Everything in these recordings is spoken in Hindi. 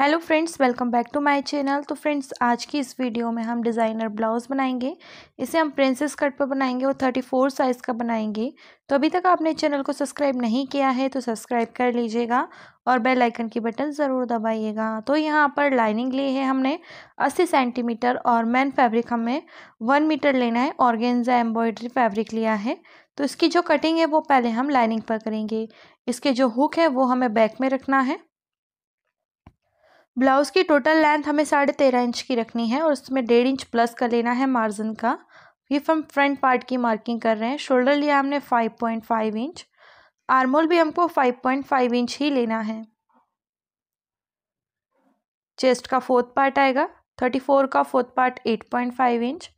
hello friends welcome back to my channel तो फ्रेंड्स आज की इस वीडियो में हम डिज़ाइनर ब्लाउज़ बनाएंगे इसे हम प्रिंसेस कट पर बनाएंगे और थर्टी फोर साइज़ का बनाएंगे तो अभी तक आपने चैनल को सब्सक्राइब नहीं किया है तो सब्सक्राइब कर लीजिएगा और बेल आइकन की बटन ज़रूर दबाइएगा तो यहाँ पर लाइनिंग ली है हमने अस्सी सेंटीमीटर और मैन फैब्रिक हमें वन मीटर लेना है ऑर्गेन्जा एम्ब्रॉयडरी फैब्रिक लिया है तो इसकी जो कटिंग है वो पहले हम लाइनिंग पर करेंगे इसके जो हुक है वो हमें बैक में रखना है ब्लाउज़ की टोटल लेंथ हमें साढ़े तेरह इंच की रखनी है और उसमें डेढ़ इंच प्लस का लेना है मार्जिन का ये हम फ्रंट पार्ट की मार्किंग कर रहे हैं शोल्डर लिया हमने five point five inch armhole भी हमको फाइव पॉइंट फाइव इंच ही लेना है चेस्ट का फोर्थ पार्ट आएगा थर्टी फोर का fourth part eight point five inch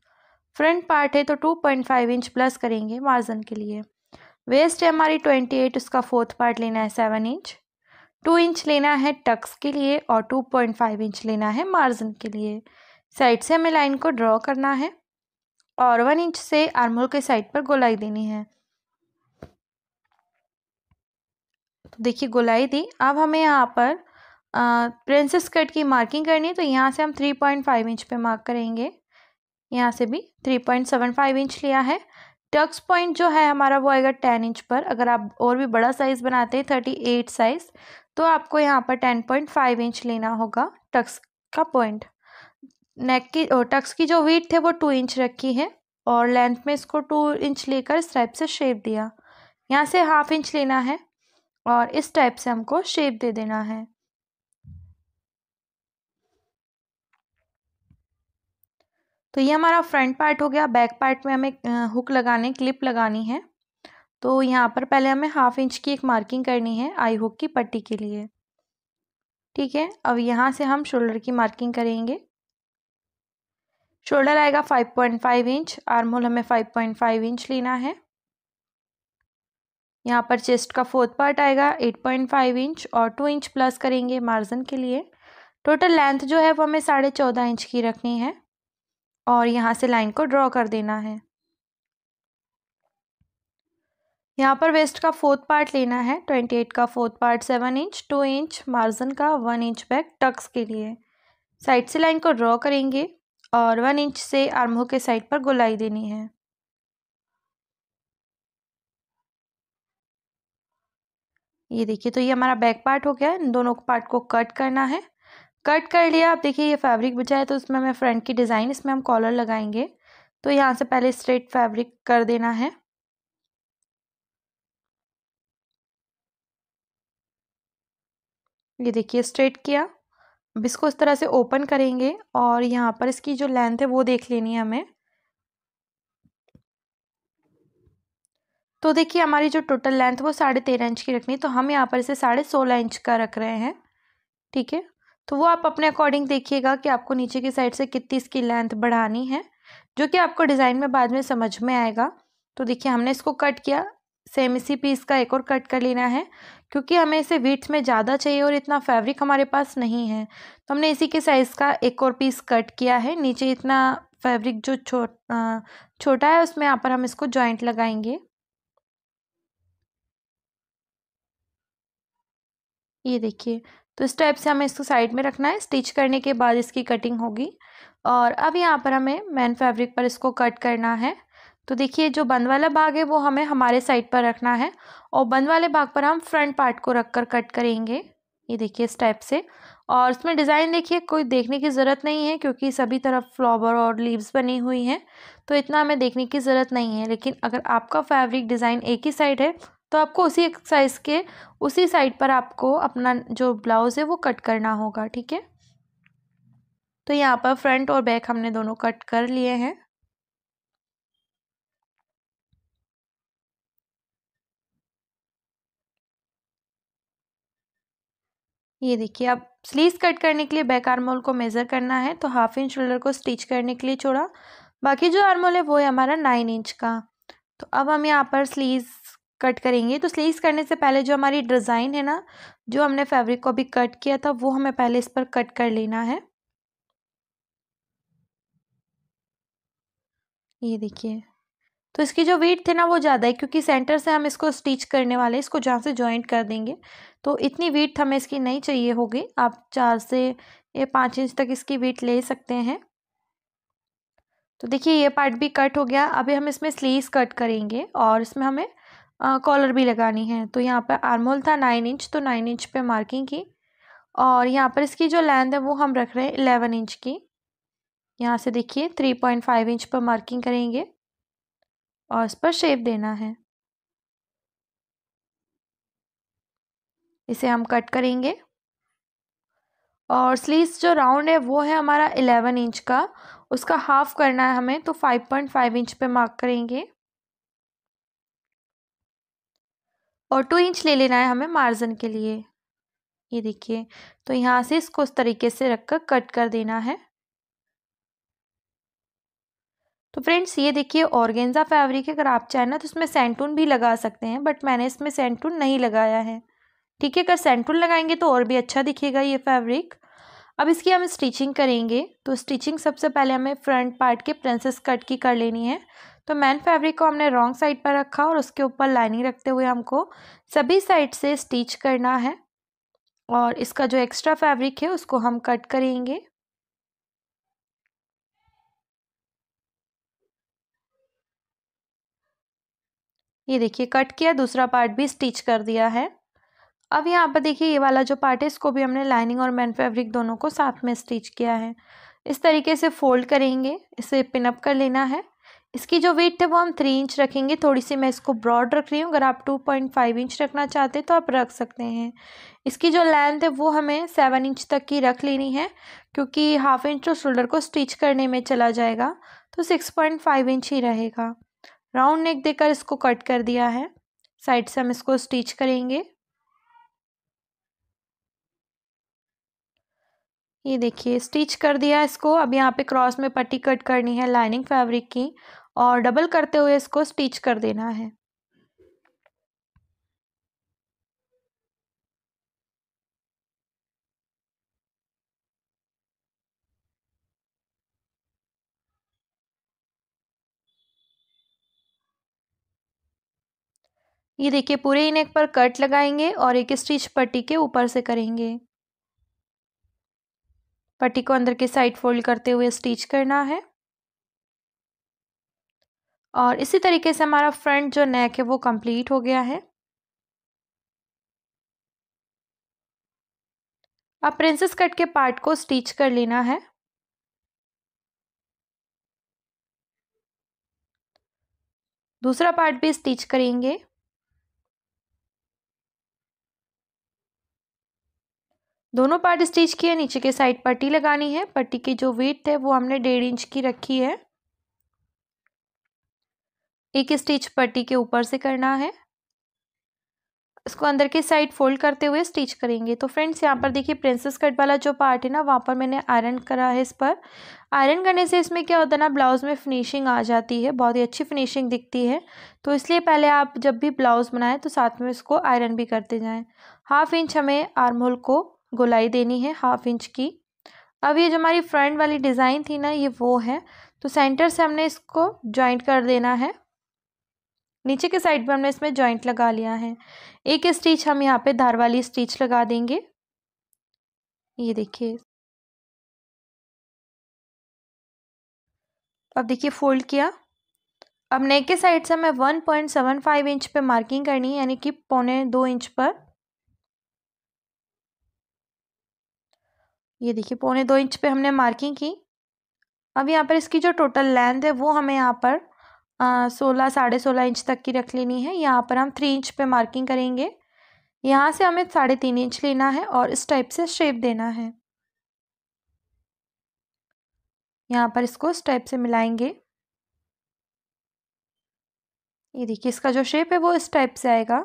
front part है तो two point five inch plus करेंगे मार्जिन के लिए वेस्ट है हमारी ट्वेंटी एट उसका फोर्थ पार्ट लेना है सेवन इंच टू इंच लेना है टक्स के लिए और टू पॉइंट फाइव इंच लेना है मार्जिन के लिए साइड से हमें लाइन को ड्रॉ करना है और वन इंच से आर्मोल के साइड पर गोलाई देनी है तो देखिए गोलाई दी अब हमें यहाँ पर प्रिंसेस कट की मार्किंग करनी है तो यहाँ से हम थ्री पॉइंट फाइव इंच पे मार्क करेंगे यहाँ से भी three point seven five inch लिया है टक्स पॉइंट जो है हमारा वो आएगा टेन इंच पर अगर आप और भी बड़ा साइज़ बनाते हैं थर्टी एट साइज़ तो आपको यहाँ पर टेन पॉइंट फाइव इंच लेना होगा टक्स का पॉइंट नेक की टक्स की जो वीट है वो टू इंच रखी है और लेंथ में इसको टू इंच लेकर इस टाइप से शेप दिया यहाँ से हाफ इंच लेना है और इस टाइप से हमको शेप दे देना है तो ये हमारा फ्रंट पार्ट हो गया बैक पार्ट में हमें हुक लगाने क्लिप लगानी है तो यहाँ पर पहले हमें हाफ इंच की एक मार्किंग करनी है आई होक की पट्टी के लिए ठीक है अब यहाँ से हम शोल्डर की मार्किंग करेंगे शोल्डर आएगा 5.5 इंच आर्म होल हमें 5.5 इंच लेना है यहाँ पर चेस्ट का फोर्थ पार्ट आएगा 8.5 इंच और 2 इंच प्लस करेंगे मार्जिन के लिए टोटल लेंथ जो है वो हमें साढ़े चौदह इंच की रखनी है और यहाँ से लाइन को ड्रॉ कर देना है यहाँ पर वेस्ट का फोर्थ पार्ट लेना है ट्वेंटी एट का fourth part seven inch two inch margin का वन इंच बैक टक्स के लिए साइड से लाइन को ड्रॉ करेंगे और वन इंच से आर्मों के साइड पर गुलाई देनी है ये देखिए तो ये हमारा बैक पार्ट हो गया इन दोनों पार्ट को कट करना है कट कर लिया आप देखिए ये फैब्रिक बचा है तो उसमें हमें फ्रंट की डिज़ाइन इसमें हम कॉलर लगाएंगे तो यहाँ से पहले स्ट्रेट फैब्रिक कर देना है ये देखिए स्ट्रेट किया अब इसको इस तरह से ओपन करेंगे और यहाँ पर इसकी जो लेंथ है वो देख लेनी है हमें तो देखिए हमारी जो टोटल लेंथ वो साढ़े तेरह इंच की रखनी है तो हम यहाँ पर इसे साढ़े सोलह इंच का रख रहे हैं ठीक है तो वो आप अपने अकॉर्डिंग देखिएगा कि आपको नीचे की साइड से कितनी इसकी लेंथ बढ़ानी है जो कि आपको डिज़ाइन में बाद में समझ में आएगा तो देखिए हमने इसको कट किया सेम इसी पीस का एक और कट कर लेना है क्योंकि हमें इसे वीट्स में ज़्यादा चाहिए और इतना फैब्रिक हमारे पास नहीं है तो हमने इसी के साइज़ का एक और पीस कट किया है नीचे इतना फैब्रिक जो छोट छोटा है उसमें यहाँ पर हम इसको जॉइंट लगाएंगे ये देखिए तो इस टाइप से हमें इसको साइड में रखना है स्टिच करने के बाद इसकी कटिंग होगी और अब यहाँ पर हमें मैन फैब्रिक पर इसको कट करना है तो देखिए जो बंद वाला भाग है वो हमें हमारे साइड पर रखना है और बंद वाले भाग पर हम फ्रंट पार्ट को रख कर कट करेंगे ये देखिए इस टाइप से और इसमें डिज़ाइन देखिए कोई देखने की ज़रूरत नहीं है क्योंकि सभी तरफ फ्लावर और लीव्स बनी हुई हैं तो इतना हमें देखने की ज़रूरत नहीं है लेकिन अगर आपका फैब्रिक डिज़ाइन एक ही साइड है तो आपको उसी साइज़ के उसी साइड पर आपको अपना जो ब्लाउज़ है वो कट करना होगा ठीक है तो यहाँ पर फ्रंट और बैक हमने दोनों कट कर लिए हैं ये देखिए अब स्लीव्स कट करने के लिए बैक आर्मोल को मेज़र करना है तो हाफ इंच शोल्डर को स्टिच करने के लिए छोड़ा बाकी जो आर्मोल है वो है हमारा नाइन इंच का तो अब हम यहाँ पर स्लीव्स कट करेंगे तो स्लीव्स करने से पहले जो हमारी डिज़ाइन है ना जो हमने फैब्रिक को अभी कट किया था वो हमें पहले इस पर कट कर लेना है ये देखिए तो इसकी जो वेट थी ना वो ज़्यादा है क्योंकि सेंटर से हम इसको स्टिच करने वाले इसको जहाँ से जॉइंट कर देंगे तो इतनी वेट हमें इसकी नहीं चाहिए होगी आप चार से ये पाँच इंच तक इसकी वेट ले सकते हैं तो देखिए ये पार्ट भी कट हो गया अभी हम इसमें स्लीव्स कट करेंगे और इसमें हमें कॉलर भी लगानी है तो यहाँ पर आर्मोल था नाइन इंच तो नाइन इंच पे मार्किंग की और यहाँ पर इसकी जो लेंथ है वो हम रख रहे हैं एलेवन इंच की यहाँ से देखिए थ्री पॉइंट फाइव इंच पर मार्किंग करेंगे और उस पर शेप देना है इसे हम कट करेंगे और स्लीव्स जो राउंड है वो है हमारा एलेवन इंच का उसका हाफ करना है हमें तो फाइव पॉइंट फाइव इंच पे मार्क करेंगे और टू इंच ले लेना है हमें मार्जिन के लिए ये देखिए तो यहाँ से इसको उस तरीके से रख कर कट कर देना है तो फ्रेंड्स ये देखिए ऑर्गेंजा फैब्रिक अगर आप चाहें ना तो उसमें सेंटून भी लगा सकते हैं बट मैंने इसमें सेंटून नहीं लगाया है ठीक है अगर सेंटून लगाएंगे तो और भी अच्छा दिखेगा ये फैब्रिक अब इसकी हम स्टिचिंग करेंगे तो स्टिचिंग सबसे पहले हमें फ्रंट पार्ट के प्रिंसेस कट की कर लेनी है तो मैन फैब्रिक को हमने रॉन्ग साइड पर रखा और उसके ऊपर लाइनिंग रखते हुए हमको सभी साइड से स्टिच करना है और इसका जो एक्स्ट्रा फैब्रिक है उसको हम कट करेंगे ये देखिए कट किया दूसरा पार्ट भी स्टिच कर दिया है अब यहाँ पर देखिए ये वाला जो पार्ट है इसको भी हमने लाइनिंग और मैन फैब्रिक दोनों को साथ में स्टिच किया है इस तरीके से फोल्ड करेंगे इसे पिनअप कर लेना है इसकी जो वेट है वो हम थ्री इंच रखेंगे थोड़ी सी मैं इसको ब्रॉड रख रही हूँ अगर आप टू पॉइंट फाइव इंच रखना चाहते हैं तो आप रख सकते हैं इसकी जो लेंथ है वो हमें सेवन इंच तक की रख लेनी है क्योंकि हाफ इंच तो शोल्डर को स्टिच करने में चला जाएगा तो सिक्स पॉइंट फाइव इंच ही रहेगा राउंड नेक देकर इसको कट कर दिया है साइड से हम इसको स्टिच करेंगे ये देखिए स्टिच कर दिया इसको अब यहाँ पे क्रॉस में पट्टी कट करनी है लाइनिंग फैब्रिक की और डबल करते हुए इसको स्टिच कर देना है ये देखिए पूरे ही नेक पर कट लगाएंगे और एक स्टिच पट्टी के ऊपर से करेंगे पट्टी को अंदर के साइड फोल्ड करते हुए स्टिच करना है और इसी तरीके से हमारा फ्रंट जो नेक है वो कंप्लीट हो गया है अब प्रिंसेस कट के पार्ट को स्टिच कर लेना है दूसरा पार्ट भी स्टिच करेंगे दोनों पार्ट स्टिच किए नीचे के साइड पट्टी लगानी है पट्टी की जो वेट है वो हमने डेढ़ इंच की रखी है एक स्टिच पट्टी के ऊपर से करना है इसको अंदर के साइड फोल्ड करते हुए स्टिच करेंगे तो फ्रेंड्स यहाँ पर देखिए प्रिंसेस कट वाला जो पार्ट है ना वहाँ पर मैंने आयरन करा है इस पर आयरन करने से इसमें क्या होता है ना ब्लाउज़ में फिनिशिंग आ जाती है बहुत ही अच्छी फिनिशिंग दिखती है तो इसलिए पहले आप जब भी ब्लाउज़ बनाएं तो साथ में इसको आयरन भी करते जाएँ हाफ इंच हमें आर्म होल को गोलाई देनी है हाफ इंच की अब ये जो हमारी फ्रंट वाली डिज़ाइन थी ना ये वो है तो सेंटर से हमने इसको जॉइंट कर देना है नीचे के साइड पर हमने इसमें जॉइंट लगा लिया है एक स्टिच हम यहाँ पे धार वाली स्टिच लगा देंगे ये देखिए अब देखिए फोल्ड किया अब नेक के साइड से हमें one point seven five inch पे मार्किंग करनी है यानी कि पौने दो इंच पर ये देखिए पौने दो इंच पे हमने मार्किंग की अब यहाँ पर इसकी जो टोटल लेंथ है वो हमें यहाँ पर सोलह साढ़े सोलह इंच तक की रख लेनी है यहाँ पर हम थ्री इंच पे मार्किंग करेंगे यहाँ से हमें साढ़े तीन इंच लेना है और इस टाइप से शेप देना है यहाँ पर इसको इस टाइप से मिलाएंगे ये देखिए इसका जो शेप है वो इस टाइप से आएगा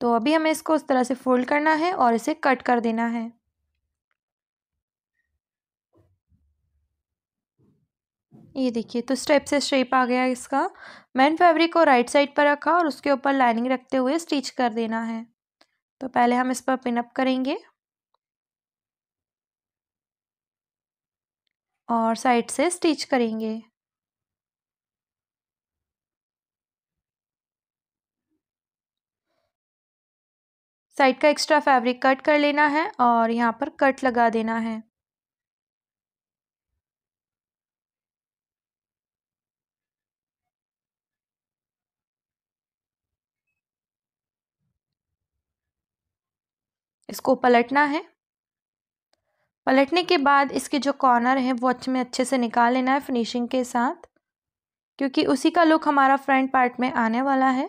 तो अभी हमें इसको इस तरह से फोल्ड करना है और इसे कट कर देना है ये देखिए तो स्टेप से स्टेप आ गया इसका मेन फैब्रिक को राइट साइड पर रखा और उसके ऊपर लाइनिंग रखते हुए स्टिच कर देना है तो पहले हम इस पर पिनअप करेंगे और साइड से स्टिच करेंगे साइड का एक्स्ट्रा फैब्रिक कट कर लेना है और यहाँ पर कट लगा देना है इसको पलटना है पलटने के बाद इसके जो कॉर्नर हैं वो अच्छे में अच्छे से निकाल लेना है फिनिशिंग के साथ क्योंकि उसी का लुक हमारा फ्रंट पार्ट में आने वाला है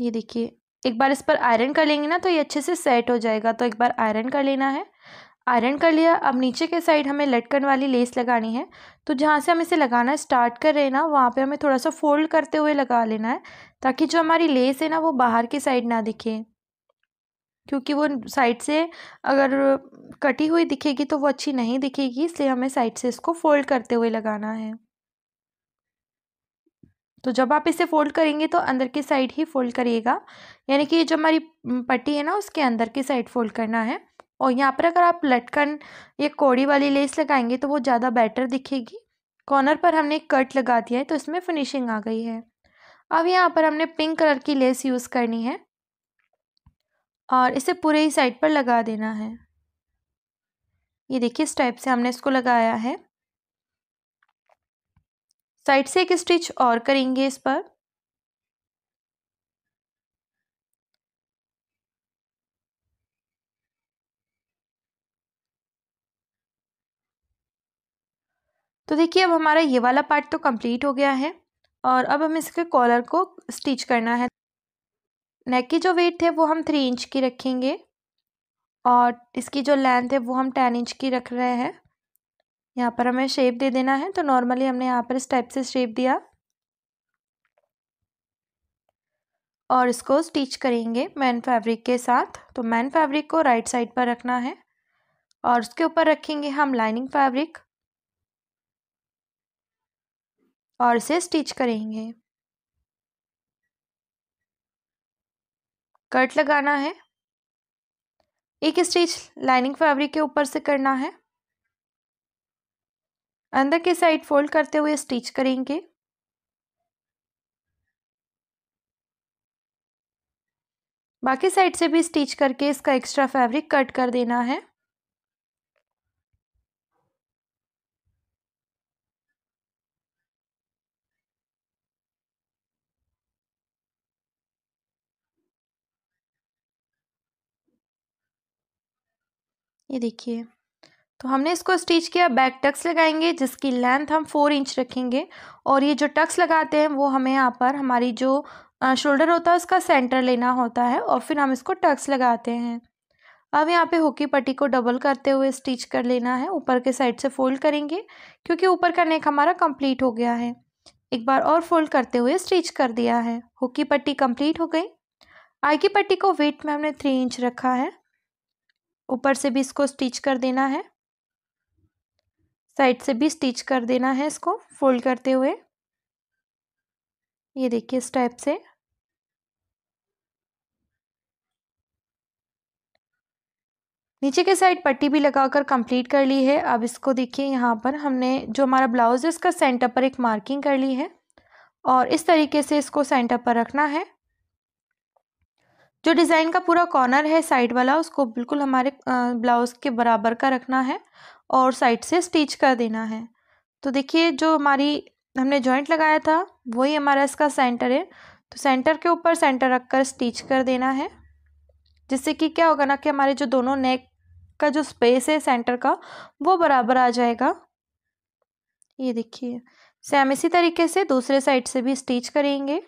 ये देखिए एक बार इस पर आयरन कर लेंगे ना तो ये अच्छे से सेट हो जाएगा तो एक बार आयरन कर लेना है आयरन कर लिया अब नीचे के साइड हमें लटकन वाली लेस लगानी है तो जहाँ से हम इसे लगाना स्टार्ट कर रहे हैं ना वहाँ पे हमें थोड़ा सा फोल्ड करते हुए लगा लेना है ताकि जो हमारी लेस है ना वो बाहर की साइड ना दिखे क्योंकि वो साइड से अगर कटी हुई दिखेगी तो वो अच्छी नहीं दिखेगी इसलिए हमें साइड से इसको फोल्ड करते हुए लगाना है तो जब आप इसे फोल्ड करेंगे तो अंदर की साइड ही फोल्ड करिएगा यानी कि जो हमारी पट्टी है ना उसके अंदर की साइड फोल्ड करना है और यहाँ पर अगर आप लटकन ये कोड़ी वाली लेस लगाएंगे तो वो ज़्यादा बेटर दिखेगी कॉर्नर पर हमने एक कट लगा दिया है तो इसमें फिनिशिंग आ गई है अब यहाँ पर हमने पिंक कलर की लेस यूज़ करनी है और इसे पूरे ही साइड पर लगा देना है ये देखिए इस टाइप से हमने इसको लगाया है साइड से एक स्टिच और करेंगे इस पर तो देखिए अब हमारा ये वाला पार्ट तो कंप्लीट हो गया है और अब हम इसके कॉलर को स्टिच करना है नेक की जो वेट है वो हम थ्री इंच की रखेंगे और इसकी जो लेंथ है वो हम टेन इंच की रख रहे हैं यहाँ पर हमें शेप दे देना है तो नॉर्मली हमने यहाँ पर इस टाइप से शेप दिया और इसको स्टिच करेंगे मैन फैब्रिक के साथ तो मैन फैब्रिक को राइट साइड पर रखना है और उसके ऊपर रखेंगे हम लाइनिंग फैब्रिक और से स्टिच करेंगे कट लगाना है एक स्टिच लाइनिंग फैब्रिक के ऊपर से करना है अंदर के साइड फोल्ड करते हुए स्टिच करेंगे बाकी साइड से भी स्टिच करके इसका एक्स्ट्रा फैब्रिक कट कर देना है ये देखिए तो हमने इसको स्टिच किया बैक टक्स लगाएंगे जिसकी लेंथ हम फोर इंच रखेंगे और ये जो टक्स लगाते हैं वो हमें यहाँ पर हमारी जो शोल्डर होता है उसका सेंटर लेना होता है और फिर हम इसको टक्स लगाते हैं अब यहाँ पे होकी पट्टी को डबल करते हुए स्टिच कर लेना है ऊपर के साइड से फोल्ड करेंगे क्योंकि ऊपर का नेक हमारा कंप्लीट हो गया है एक बार और फोल्ड करते हुए स्टिच कर दिया है होकी पट्टी कंप्लीट हो गई आई की पट्टी को वेट में हमने थ्री इंच रखा है ऊपर से भी इसको स्टिच कर देना है साइड से भी स्टिच कर देना है इसको फोल्ड करते हुए ये देखिए इस टाइप से नीचे के साइड पट्टी भी लगाकर कंप्लीट कर ली है अब इसको देखिए यहाँ पर हमने जो हमारा ब्लाउज़ है उसका सेंटर पर एक मार्किंग कर ली है और इस तरीके से इसको सेंटर पर रखना है जो डिज़ाइन का पूरा कॉर्नर है साइड वाला उसको बिल्कुल हमारे ब्लाउज़ के बराबर का रखना है और साइड से स्टिच कर देना है तो देखिए जो हमारी हमने जॉइंट लगाया था वही हमारा इसका सेंटर है तो सेंटर के ऊपर सेंटर रखकर स्टिच कर देना है जिससे कि क्या होगा ना कि हमारे जो दोनों नेक का जो स्पेस है सेंटर का वो बराबर आ जाएगा ये देखिए से हम इसी तरीके से दूसरे साइड से भी स्टिच करेंगे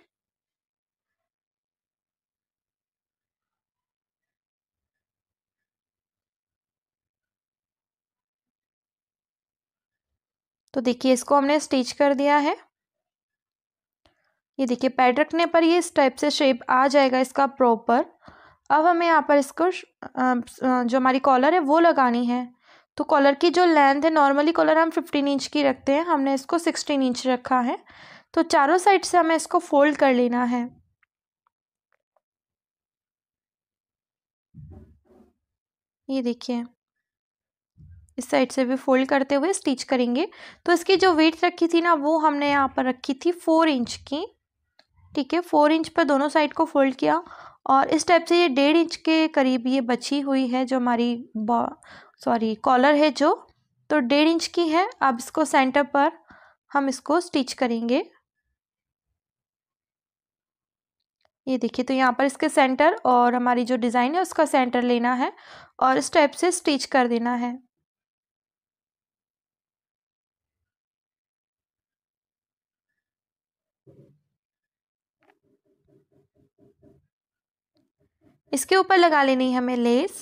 तो देखिए इसको हमने स्टिच कर दिया है ये देखिए पैड रखने पर ये इस टाइप से शेप आ जाएगा इसका प्रॉपर अब हमें यहाँ पर इसको जो हमारी कॉलर है वो लगानी है तो कॉलर की जो लेंथ है नॉर्मली कॉलर हम फिफ्टीन इंच की रखते हैं हमने इसको सिक्सटीन इंच रखा है तो चारों साइड से हमें इसको फोल्ड कर लेना है ये देखिए इस साइड से भी फोल्ड करते हुए स्टिच करेंगे तो इसकी जो वेट रखी थी ना वो हमने यहाँ पर रखी थी फोर इंच की ठीक है फोर इंच पर दोनों साइड को फोल्ड किया और इस टाइप से ये डेढ़ इंच के करीब ये बची हुई है जो हमारी सॉरी कॉलर है जो तो डेढ़ इंच की है अब इसको सेंटर पर हम इसको स्टिच करेंगे ये देखिए तो यहाँ पर इसके सेंटर और हमारी जो डिज़ाइन है उसका सेंटर लेना है और इस टाइप से स्टिच कर देना है इसके ऊपर लगा लेनी है हमें लेस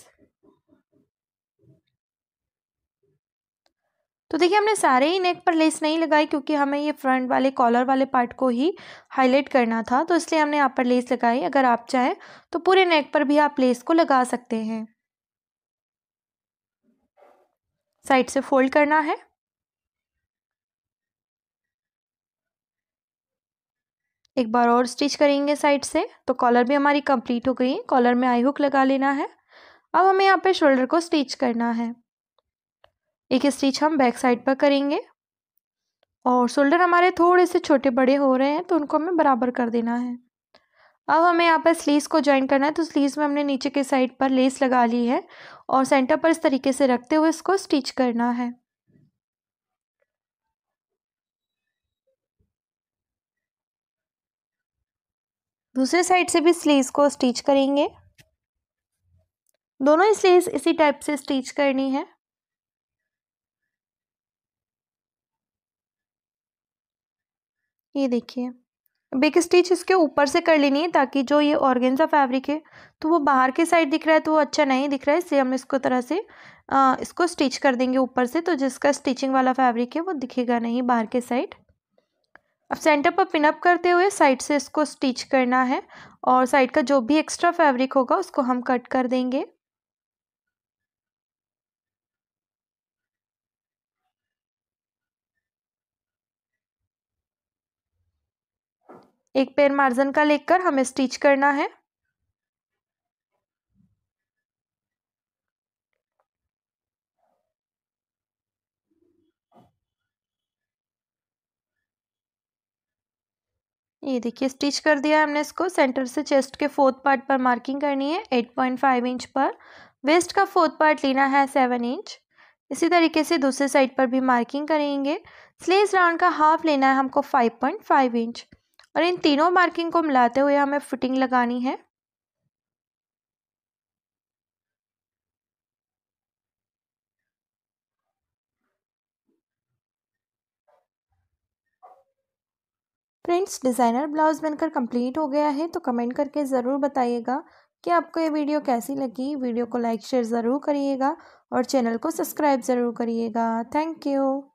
तो देखिए हमने सारे ही नेक पर लेस नहीं लगाई क्योंकि हमें ये फ्रंट वाले कॉलर वाले पार्ट को ही हाईलाइट करना था तो इसलिए हमने यहाँ पर लेस लगाई अगर आप चाहें तो पूरे नेक पर भी आप लेस को लगा सकते हैं साइड से फोल्ड करना है एक बार और स्टिच करेंगे साइड से तो कॉलर भी हमारी कंप्लीट हो गई है कॉलर में आई हुक लगा लेना है अब हमें यहाँ पे शोल्डर को स्टिच करना है एक स्टिच हम बैक साइड पर करेंगे और शोल्डर हमारे थोड़े से छोटे बड़े हो रहे हैं तो उनको हमें बराबर कर देना है अब हमें यहाँ पर स्लीव्स को ज्वाइन करना है तो स्लीव्स में हमने नीचे के साइड पर लेस लगा ली है और सेंटर पर इस तरीके से रखते हुए इसको स्टिच करना है दूसरे साइड से भी स्लीव्स को स्टिच करेंगे दोनों स्लीव्स इसी टाइप से स्टिच करनी है ये देखिए बेक स्टिच इसके ऊपर से कर लेनी है ताकि जो ये ऑर्गेन्जा फैब्रिक है तो वो बाहर के साइड दिख रहा है तो वो अच्छा नहीं दिख रहा है इसलिए हम इसको तरह से आ, इसको स्टिच कर देंगे ऊपर से तो जिसका स्टिचिंग वाला फैब्रिक है वो दिखेगा नहीं बाहर के साइड अब सेंटर पर पिनअप करते हुए साइड से इसको स्टिच करना है और साइड का जो भी एक्स्ट्रा फैब्रिक होगा उसको हम कट कर देंगे एक पेयर मार्जिन का लेकर हमें स्टिच करना है ये देखिए स्टिच कर दिया हमने इसको सेंटर से चेस्ट के फोर्थ पार्ट पर मार्किंग करनी है एट पॉइंट फाइव इंच पर वेस्ट का फोर्थ पार्ट लेना है सेवन इंच इसी तरीके से दूसरे साइड पर भी मार्किंग करेंगे स्लीव्स राउंड का हाफ लेना है हमको फाइव पॉइंट फाइव इंच और इन तीनों मार्किंग को मिलाते हुए हमें फिटिंग लगानी है फ्रेंड्स डिज़ाइनर ब्लाउज़ बनकर कंप्लीट हो गया है तो कमेंट करके ज़रूर बताइएगा कि आपको ये वीडियो कैसी लगी वीडियो को लाइक शेयर ज़रूर करिएगा और चैनल को सब्सक्राइब ज़रूर करिएगा थैंक यू